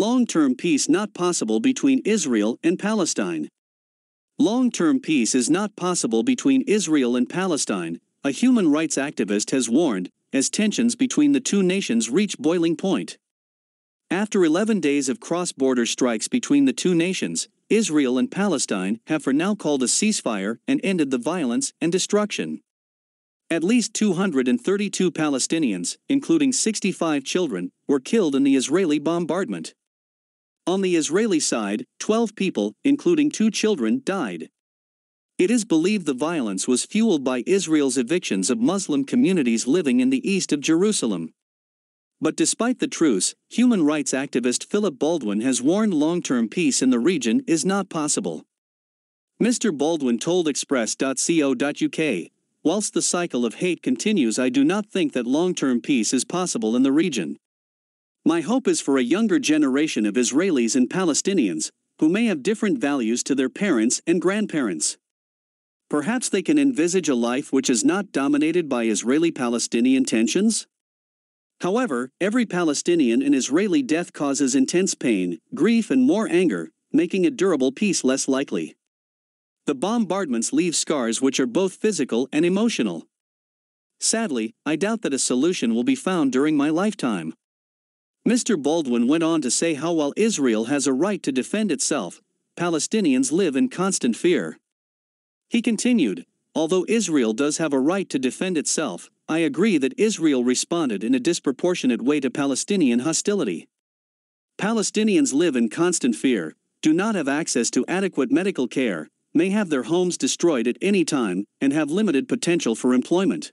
Long-term peace not possible between Israel and Palestine. Long-term peace is not possible between Israel and Palestine, a human rights activist has warned, as tensions between the two nations reach boiling point. After 11 days of cross-border strikes between the two nations, Israel and Palestine have for now called a ceasefire and ended the violence and destruction. At least 232 Palestinians, including 65 children, were killed in the Israeli bombardment. On the Israeli side, 12 people, including two children, died. It is believed the violence was fueled by Israel's evictions of Muslim communities living in the east of Jerusalem. But despite the truce, human rights activist Philip Baldwin has warned long-term peace in the region is not possible. Mr. Baldwin told Express.co.uk, Whilst the cycle of hate continues I do not think that long-term peace is possible in the region. My hope is for a younger generation of Israelis and Palestinians, who may have different values to their parents and grandparents. Perhaps they can envisage a life which is not dominated by Israeli Palestinian tensions? However, every Palestinian and Israeli death causes intense pain, grief, and more anger, making a durable peace less likely. The bombardments leave scars which are both physical and emotional. Sadly, I doubt that a solution will be found during my lifetime. Mr. Baldwin went on to say how while Israel has a right to defend itself, Palestinians live in constant fear. He continued, Although Israel does have a right to defend itself, I agree that Israel responded in a disproportionate way to Palestinian hostility. Palestinians live in constant fear, do not have access to adequate medical care, may have their homes destroyed at any time, and have limited potential for employment.